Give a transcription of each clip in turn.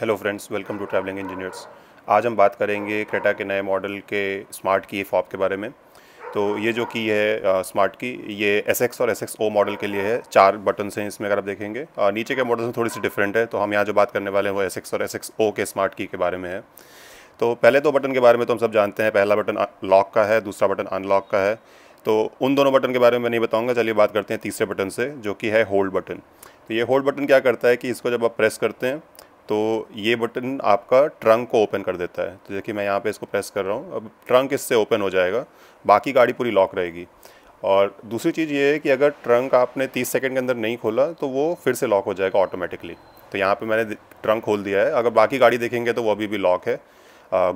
hello friends welcome to travelling engineers आज हम बात करेंगे क्रेटा के नए मॉडल के स्मार्ट की फॉप के बारे में तो ये जो की है स्मार्ट की ये एस एक्स और एस एक्स ओ मॉडल के लिए है चार बटन हैं इसमें अगर आप देखेंगे आ, नीचे के मॉडल से थोड़ी सी डिफरेंट है तो हम यहाँ जो बात करने वाले हैं वो एस एक्स और एस एक्स ओ के स्मार्ट की के बारे में है तो पहले दो बटन के बारे में तो हम सब जानते हैं पहला बटन लॉक का है दूसरा बटन अनलॉक का है तो उन दोनों बटन के बारे में मैं नहीं बताऊंगा चलिए बात करते हैं तीसरे बटन से जो कि है होल्ड बटन तो ये होल्ड बटन क्या करता है कि इसको जब आप प्रेस करते हैं तो ये बटन आपका ट्रंक को ओपन कर देता है तो जैसे कि मैं यहाँ पे इसको प्रेस कर रहा हूँ अब ट्रंक इससे ओपन हो जाएगा बाकी गाड़ी पूरी लॉक रहेगी और दूसरी चीज़ ये है कि अगर ट्रंक आपने 30 सेकंड के अंदर नहीं खोला तो वो फिर से लॉक हो जाएगा ऑटोमेटिकली तो यहाँ पे मैंने ट्रंक खोल दिया है अगर बाकी गाड़ी देखेंगे तो वो अभी भी लॉक है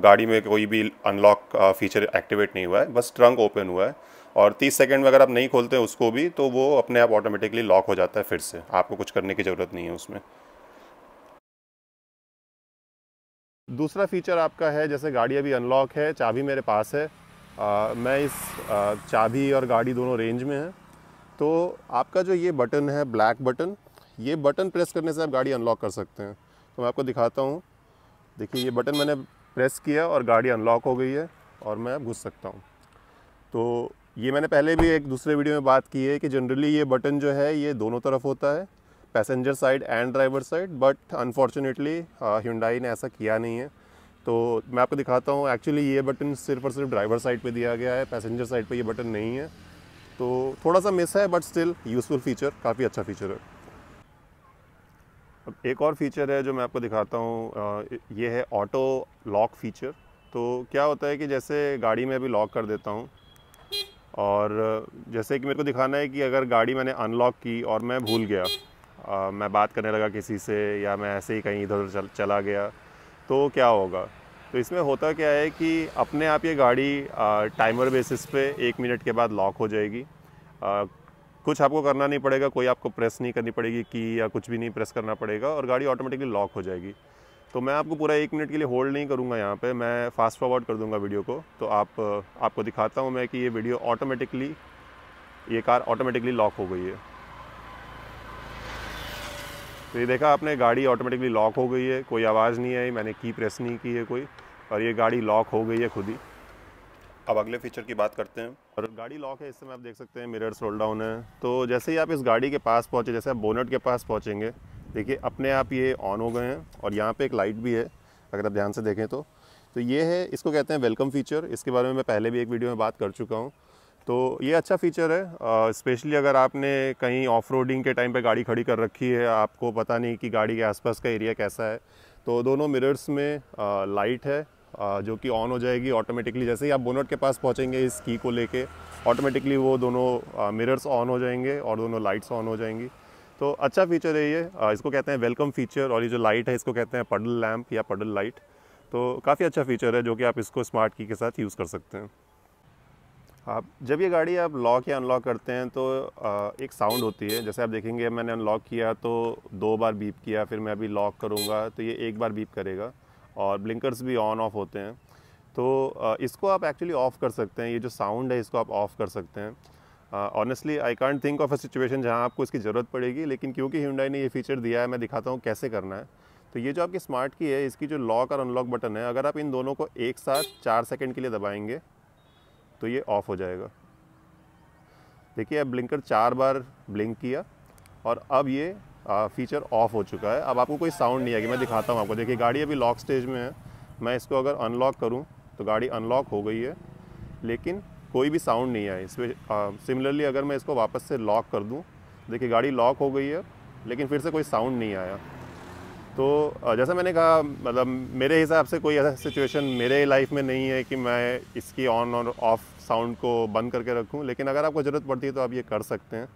गाड़ी में कोई भी अनलॉक फीचर एक्टिवेट नहीं हुआ है बस ट्रंक ओपन हुआ है और 30 सेकंड में अगर आप नहीं खोलते हैं उसको भी तो वो अपने आप ऑटोमेटिकली लॉक हो जाता है फिर से आपको कुछ करने की ज़रूरत नहीं है उसमें दूसरा फीचर आपका है जैसे गाड़ी अभी अनलॉक है चाबी मेरे पास है आ, मैं इस आ, चाबी और गाड़ी दोनों रेंज में है तो आपका जो ये बटन है ब्लैक बटन ये बटन प्रेस करने से आप गाड़ी अनलॉक कर सकते हैं तो मैं आपको दिखाता हूँ देखिए ये बटन मैंने प्रेस किया और गाड़ी अनलॉक हो गई है और मैं घुस सकता हूँ तो ये मैंने पहले भी एक दूसरे वीडियो में बात की है कि जनरली ये बटन जो है ये दोनों तरफ होता है passenger side and driver side but unfortunately Hyundai ने ऐसा किया नहीं है तो मैं आपको दिखाता हूँ एक्चुअली ये बटन सिर्फ और सिर्फ ड्राइवर साइड पे दिया गया है पैसेंजर साइड पे ये बटन नहीं है तो थोड़ा सा मिस है बट स्टिल यूज़फुल फीचर काफ़ी अच्छा फीचर है अब एक और फीचर है जो मैं आपको दिखाता हूँ uh, ये है ऑटो लॉक फीचर तो क्या होता है कि जैसे गाड़ी में अभी लॉक कर देता हूँ और जैसे कि मेरे को दिखाना है कि अगर गाड़ी मैंने अनलॉक की और मैं भूल गया मैं बात करने लगा किसी से या मैं ऐसे ही कहीं इधर उधर चला गया तो क्या होगा तो इसमें होता क्या है कि अपने आप ये गाड़ी टाइमर बेसिस पे एक मिनट के बाद लॉक हो जाएगी आ, कुछ आपको करना नहीं पड़ेगा कोई आपको प्रेस नहीं करनी पड़ेगी की या कुछ भी नहीं प्रेस करना पड़ेगा और गाड़ी ऑटोमेटिकली लॉक हो जाएगी तो मैं आपको पूरा एक मिनट के लिए होल्ड नहीं करूँगा यहाँ पे मैं फास्ट फॉरवर्ड कर दूँगा वीडियो को तो आप आपको दिखाता हूँ मैं कि ये वीडियो ऑटोमेटिकली ये कार ऑटोमेटिकली लॉक हो गई है तो ये देखा आपने गाड़ी ऑटोमेटिकली लॉक हो गई है कोई आवाज़ नहीं आई मैंने की प्रेस नहीं की है कोई और ये गाड़ी लॉक हो गई है खुद ही अब अगले फीचर की बात करते हैं और गाड़ी लॉक है इस समय आप देख सकते हैं मिरर्स रोल डाउन है तो जैसे ही आप इस गाड़ी के पास पहुँचे जैसे आप बोनट के पास पहुँचेंगे देखिए अपने आप ये ऑन हो गए हैं और यहाँ पे एक लाइट भी है अगर आप ध्यान से देखें तो तो ये है इसको कहते हैं वेलकम फीचर इसके बारे में मैं पहले भी एक वीडियो में बात कर चुका हूँ तो ये अच्छा फीचर है स्पेशली अगर आपने कहीं ऑफ के टाइम पे गाड़ी खड़ी कर रखी है आपको पता नहीं कि गाड़ी के आसपास का एरिया कैसा है तो दोनों मिरर्स में आ, लाइट है आ, जो कि ऑन हो जाएगी ऑटोमेटिकली जैसे ही आप बोनट के पास पहुंचेंगे इस की को लेके ऑटोमेटिकली वो दोनों मिरर्स ऑन हो जाएंगे और दोनों लाइट्स ऑन हो जाएंगी तो अच्छा फीचर है ये आ, इसको कहते हैं वेलकम फीचर और ये जो लाइट है इसको कहते हैं पडल लैम्प या पडल लाइट तो काफ़ी अच्छा फीचर है जो कि आप इसको स्मार्ट की के साथ यूज़ कर सकते हैं आप जब ये गाड़ी आप लॉक या अनलॉक करते हैं तो एक साउंड होती है जैसे आप देखेंगे मैंने अनलॉक किया तो दो बार बीप किया फिर मैं अभी लॉक करूँगा तो ये एक बार बीप करेगा और ब्लिंकर्स भी ऑन ऑफ होते हैं तो इसको आप एक्चुअली ऑफ़ कर सकते हैं ये जो साउंड है इसको आप ऑफ़ कर सकते हैं honestly I can't think of a situation जहाँ आपको इसकी ज़रूरत पड़ेगी लेकिन क्योंकि हिंडाई ने ये फीचर दिया है मैं दिखाता हूँ कैसे करना है तो ये जो आपकी स्मार्ट की है इसकी जो लॉक और अनलॉक बटन है अगर आप इन दोनों को एक साथ चार सेकेंड के लिए दबाएंगे तो ये ऑफ़ हो जाएगा देखिए अब ब्लिंकर चार बार ब्लिंक किया और अब ये आ, फीचर ऑफ़ हो चुका है अब आपको कोई साउंड नहीं आएगी मैं दिखाता हूँ आपको देखिए गाड़ी अभी लॉक स्टेज में है मैं इसको अगर अनलॉक करूँ तो गाड़ी अनलॉक हो गई है लेकिन कोई भी साउंड नहीं आया इस पर सिमिलरली अगर मैं इसको वापस से लॉक कर दूँ देखिए गाड़ी लॉक हो गई है लेकिन फिर से कोई साउंड नहीं आया तो जैसा मैंने कहा मतलब मेरे हिसाब से कोई ऐसा सिचुएशन मेरे लाइफ में नहीं है कि मैं इसकी ऑन और ऑफ़ साउंड को बंद करके रखूँ लेकिन अगर आपको ज़रूरत पड़ती है तो आप ये कर सकते हैं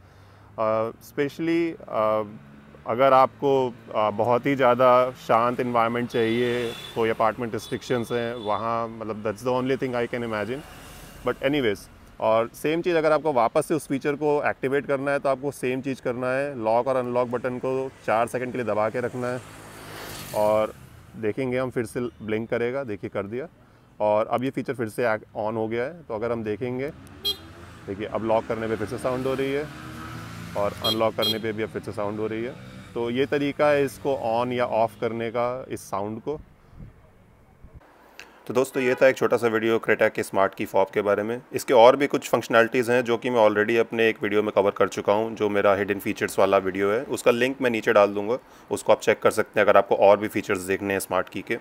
स्पेशली uh, uh, अगर आपको uh, बहुत ही ज़्यादा शांत इन्वायरमेंट चाहिए कोई अपार्टमेंट रिस्ट्रिक्शंस हैं वहाँ मतलब that's the only thing I can imagine but any और सेम चीज़ अगर आपको वापस से उस फीचर को एक्टिवेट करना है तो आपको सेम चीज़ करना है लॉक और अनलॉक बटन को चार सेकंड के लिए दबा के रखना है और देखेंगे हम फिर से ब्लिंक करेगा देखिए कर दिया और अब ये फीचर फिर से ऑन हो गया है तो अगर हम देखेंगे देखिए अब लॉक करने पे फिर से साउंड हो रही है और अनलॉक करने पे भी अब फिर से साउंड हो रही है तो ये तरीका है इसको ऑन या ऑफ़ करने का इस साउंड को तो दोस्तों ये था एक छोटा सा वीडियो क्रेटा के स्मार्ट की फॉप के बारे में इसके और भी कुछ फंक्शनलिटीज़ हैं जो कि मैं ऑलरेडी अपने एक वीडियो में कवर कर चुका हूँ जो मेरा हिडन फीचर्स वाला वीडियो है उसका लिंक मैं नीचे डाल दूंगा उसको आप चेक कर सकते हैं अगर आपको और भी फीचर्स देखने हैं स्मार्ट की के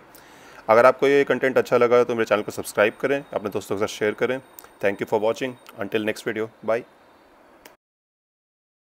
अगर आपको ये कंटेंट अच्छा लगा तो मेरे चैनल को सब्सक्राइब करें अपने दोस्तों के साथ शेयर करें thank you for watching until next video bye